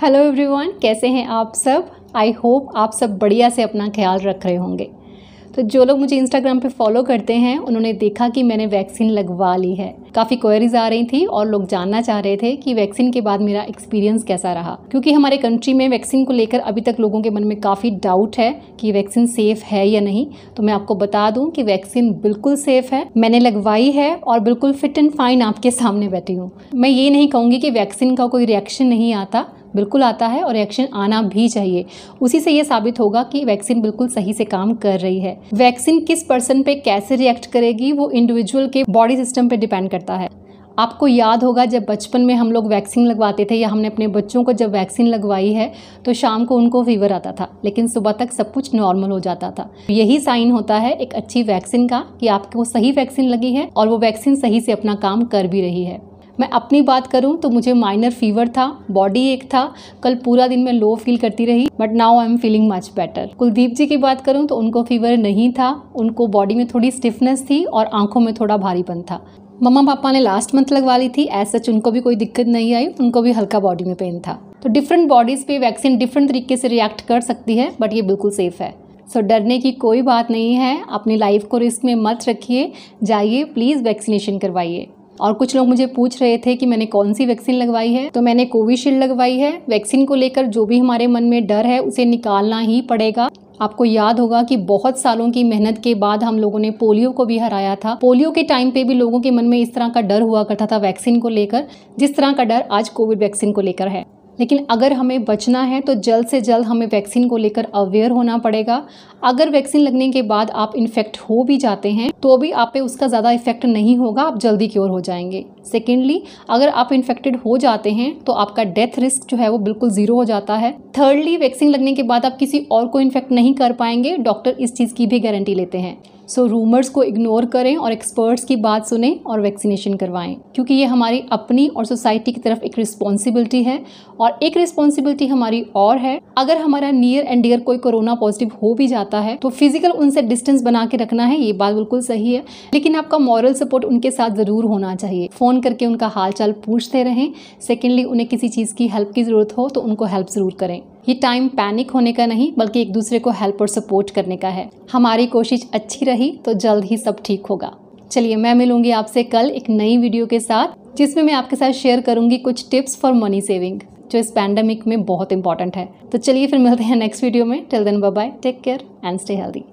hello everyone कैसे हैं आप सब आई होप आप सब बढ़िया से अपना ख्याल रख रहे होंगे तो जो लोग मुझे इंस्टाग्राम पे फॉलो करते हैं उन्होंने देखा कि मैंने वैक्सीन लगवा ली है काफ़ी क्वेरीज आ रही थी और लोग जानना चाह रहे थे कि वैक्सीन के बाद मेरा एक्सपीरियंस कैसा रहा क्योंकि हमारे कंट्री में वैक्सीन को लेकर अभी तक लोगों के मन में काफ़ी डाउट है कि वैक्सीन सेफ है या नहीं तो मैं आपको बता दूं कि वैक्सीन बिल्कुल सेफ है मैंने लगवाई है और बिल्कुल फिट एंड फाइन आपके सामने बैठी हूँ मैं ये नहीं कहूँगी कि वैक्सीन का कोई रिएक्शन नहीं आता बिल्कुल आता है और रिएक्शन आना भी चाहिए उसी से ये साबित होगा कि वैक्सीन बिल्कुल सही से काम कर रही है वैक्सीन किस पर्सन पे कैसे रिएक्ट करेगी वो इंडिविजुअल के बॉडी सिस्टम पे डिपेंड करता है आपको याद होगा जब बचपन में हम लोग वैक्सीन लगवाते थे या हमने अपने बच्चों को जब वैक्सीन लगवाई है तो शाम को उनको फीवर आता था लेकिन सुबह तक सब कुछ नॉर्मल हो जाता था यही साइन होता है एक अच्छी वैक्सीन का कि आपको सही वैक्सीन लगी है और वो वैक्सीन सही से अपना काम कर भी रही है मैं अपनी बात करूं तो मुझे माइनर फीवर था बॉडी एक था कल पूरा दिन मैं लो फील करती रही but now I am feeling much better Kuldeep ji की बात करूं तो उनको फीवर नहीं था उनको बॉडी में थोड़ी स्टिफनेस थी और आंखों में थोड़ा भारीपन था मम्मा पापा ने लास्ट मंथ लगवा ली थी एज सच उनको भी कोई दिक्कत नहीं आई उनको भी हल्का बॉडी में पेन था तो डिफरेंट बॉडीज़ पे वैक्सीन डिफरेंट तरीके से रिएक्ट कर सकती है बट ये बिल्कुल सेफ़ है सो so, डरने की कोई बात नहीं है अपनी लाइफ को रिस्क में मत रखिए जाइए प्लीज़ वैक्सीनेशन करवाइए और कुछ लोग मुझे पूछ रहे थे कि मैंने कौन सी वैक्सीन लगवाई है तो मैंने कोविशील्ड लगवाई है वैक्सीन को लेकर जो भी हमारे मन में डर है उसे निकालना ही पड़ेगा आपको याद होगा कि बहुत सालों की मेहनत के बाद हम लोगों ने पोलियो को भी हराया था पोलियो के टाइम पे भी लोगों के मन में इस तरह का डर हुआ करता था वैक्सीन को लेकर जिस तरह का डर आज कोविड वैक्सीन को लेकर है लेकिन अगर हमें बचना है तो जल्द से जल्द हमें वैक्सीन को लेकर अवेयर होना पड़ेगा अगर वैक्सीन लगने के बाद आप इन्फेक्ट हो भी जाते हैं तो भी आप पे उसका ज़्यादा इफेक्ट नहीं होगा आप जल्दी क्योर हो जाएंगे सेकेंडली अगर आप इन्फेक्टेड हो जाते हैं तो आपका डेथ रिस्क जो है वो बिल्कुल ज़ीरो हो जाता है थर्डली वैक्सीन लगने के बाद आप किसी और को इन्फेक्ट नहीं कर पाएंगे डॉक्टर इस चीज़ की भी गारंटी लेते हैं सो so, रूमर्स को इग्नोर करें और एक्सपर्ट्स की बात सुनें और वैक्सीनेशन करवाएं क्योंकि ये हमारी अपनी और सोसाइटी की तरफ एक रिस्पॉन्सिबिलिटी है और एक रिस्पॉन्सिबिलिटी हमारी और है अगर हमारा नियर एंड डियर कोई कोरोना पॉजिटिव हो भी जाता है तो फिजिकल उनसे डिस्टेंस बना के रखना है ये बात बिल्कुल सही है लेकिन आपका मॉरल सपोर्ट उनके साथ ज़रूर होना चाहिए फ़ोन करके उनका हाल चाल पूछते रहें सेकेंडली उन्हें किसी चीज़ की हेल्प की ज़रूरत हो तो उनको हेल्प ज़रूर करें ये टाइम पैनिक होने का नहीं बल्कि एक दूसरे को हेल्प और सपोर्ट करने का है हमारी कोशिश अच्छी रही तो जल्द ही सब ठीक होगा चलिए मैं मिलूंगी आपसे कल एक नई वीडियो के साथ जिसमें मैं आपके साथ शेयर करूंगी कुछ टिप्स फॉर मनी सेविंग जो इस पैंडमिक में बहुत इंपॉर्टेंट है तो चलिए फिर मिलते हैं नेक्स्ट वीडियो में till then bye take care and stay healthy